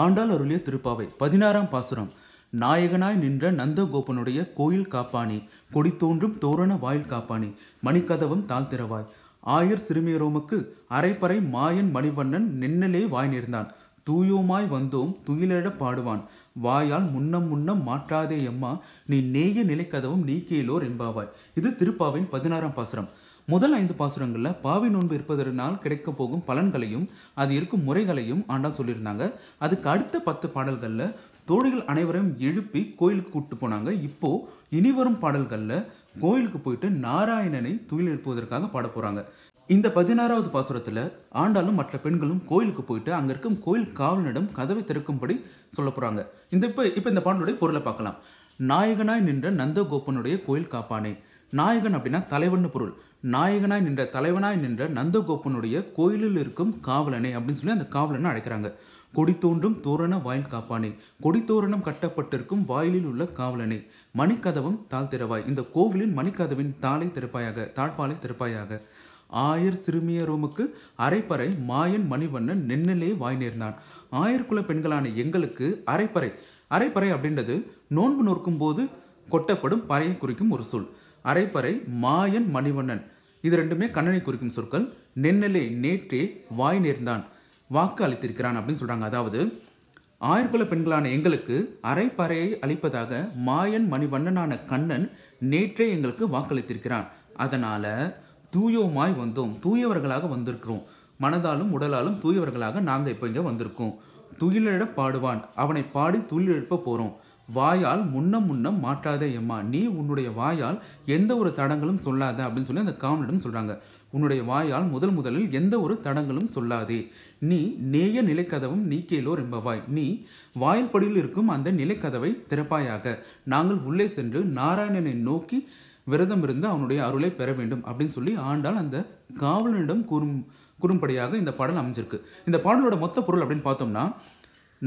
ஆண்டாள் அருளிய திருப்பாவை பதினாறாம் பாசுரம் நாயகனாய் நின்ற நந்தகோபனுடைய கோயில் காப்பாணி கொடி தோன்றும் தோரண வாயில் காப்பானி மணிக்கதவம் திறவாய் ஆயர் சிறுமியரோமுக்கு அரைப்பறை மாயன் மணிவண்ணன் நின்னலே வாய் நேர்ந்தான் தூயோமாய் வந்தோம் துயிலிட பாடுவான் வாயால் முன்னம் முன்னம் மாற்றாதே எம்மா நீ நேய நிலைக்கதவும் நீக்கியலோர் என்பாவாய் இது திருப்பாவின் பதினாறாம் பாசுரம் முதல் ஐந்து பாசுரங்களில் பாவி நோன்பு இருப்பதனால் கிடைக்க போகும் பலன்களையும் அது இருக்கும் முறைகளையும் ஆண்டாள் சொல்லியிருந்தாங்க அதுக்கு அடுத்த பத்து பாடல்களில் தோழிகள் அனைவரையும் எழுப்பி கோயிலுக்கு கூப்பிட்டு போனாங்க இப்போ இனிவரும் பாடல்களில் கோயிலுக்கு போயிட்டு நாராயணனை துயில் எழுப்புவதற்காக பாட போகிறாங்க இந்த பதினாறாவது பாசுரத்தில் ஆண்டாலும் மற்ற பெண்களும் கோயிலுக்கு போயிட்டு அங்கே இருக்கும் கோயில் காவலனிடம் கதவை திறக்கும்படி சொல்ல போகிறாங்க இந்த இப்போ இப்போ இந்த பாடலுடைய பொருளை பார்க்கலாம் நாயகனாய் நின்ற நந்தகோபனுடைய கோயில் காப்பானே நாயகன் அப்படின்னா தலைவன் பொருள் நாயகனாய் நின்ற தலைவனாய் நின்ற நந்தகோப்பனுடைய கோயிலில் இருக்கும் காவலனை அப்படின்னு சொல்லி அந்த காவலனை அழைக்கிறாங்க கொடி தோன்றும் தோரண வாயில் காப்பானே கொடி தோரணம் கட்டப்பட்டிருக்கும் வாயிலில் உள்ள காவலனை மணிக்கதவம் தாழ் திறவாய் இந்த கோவிலின் மணிக்கதவின் தாளை திறப்பாயாக தாழ்பாலை திறப்பாயாக ஆயர் சிறுமியரோமுக்கு அரைப்பறை மாயன் மணிவண்ணன் நின்னலே வாய் நேர்ந்தான் ஆயர்குல பெண்களான எங்களுக்கு அரைப்பறை அரைப்பறை அப்படின்றது நோன்பு நோக்கும் போது கொட்டப்படும் பறையை குறிக்கும் ஒரு சொல் அரைப்பறை மாயன் மணிவண்ணன் இது ரெண்டுமே கண்ணனை குறிக்கும் சொற்கள் நென்னலே நேற்றே வாய் நேர்ந்தான் வாக்கு அளித்திருக்கிறான் அப்படின்னு சொல்கிறாங்க அதாவது ஆயிரக்குல பெண்களான எங்களுக்கு அரைப்பறையை அளிப்பதாக மாயன் மணிவண்ணனான கண்ணன் நேற்றே எங்களுக்கு வாக்களித்திருக்கிறான் அதனால் தூயோமாய் வந்தோம் தூயவர்களாக வந்திருக்கிறோம் மனதாலும் உடலாலும் தூயவர்களாக நாங்கள் இப்போ இங்கே வந்திருக்கோம் துயிலிட பாடுவான் அவனை பாடி துயிலிழப்ப போகிறோம் வாயால் முன்னம் முன்னம் மாற்றாதே எம்மா நீ உன்னுடைய வாயால் எந்த ஒரு தடங்களும் சொல்லாத அப்படின்னு சொல்லி அந்த காவனிடம் சொல்கிறாங்க உன்னுடைய வாயால் முதல் முதலில் எந்த ஒரு தடங்களும் சொல்லாதே நீ நேய நிலைக்கதவும் நீக்கேலோர் என்பவாய் நீ வாயில்படியில் இருக்கும் அந்த நிலைக்கதவை திறப்பாயாக நாங்கள் உள்ளே சென்று நாராயணனை நோக்கி விரதம் இருந்து அவனுடைய அருளை பெற வேண்டும் அப்படின்னு சொல்லி ஆண்டால் அந்த காவலனிடம் கூறும் குறும்படியாக இந்த பாடல் அமைஞ்சிருக்கு இந்த பாடலோட மொத்த பொருள் அப்படின்னு பார்த்தோம்னா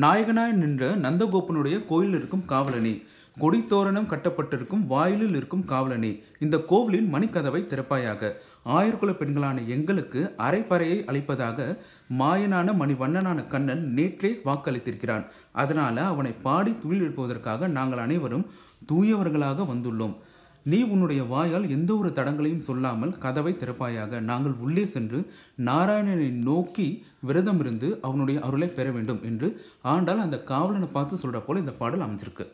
நாயகனாய் நின்ற நந்தகோப்பனுடைய கோயிலில் இருக்கும் காவலனே கொடித்தோரணம் கட்டப்பட்டிருக்கும் வாயிலில் இருக்கும் காவலனே இந்த கோவிலின் மணிக்கதவை திறப்பாயாக ஆயிரக்குல பெண்களான எங்களுக்கு அரைப்பறையை அளிப்பதாக மாயனான மணிவண்ணனான கண்ணன் நேற்றே வாக்களித்திருக்கிறான் அதனால அவனை பாடி துயில் எழுப்புவதற்காக நாங்கள் அனைவரும் தூயவர்களாக வந்துள்ளோம் நீ உன்னுடைய வாயால் எந்த ஒரு தடங்களையும் சொல்லாமல் கதவை திறப்பாயாக நாங்கள் உள்ளே சென்று நாராயணனை நோக்கி விரதம் இருந்து அவனுடைய அருளை பெற வேண்டும் என்று ஆண்டால் அந்த காவலனை பார்த்து சொல்கிற போல இந்த பாடல் அமைஞ்சிருக்கு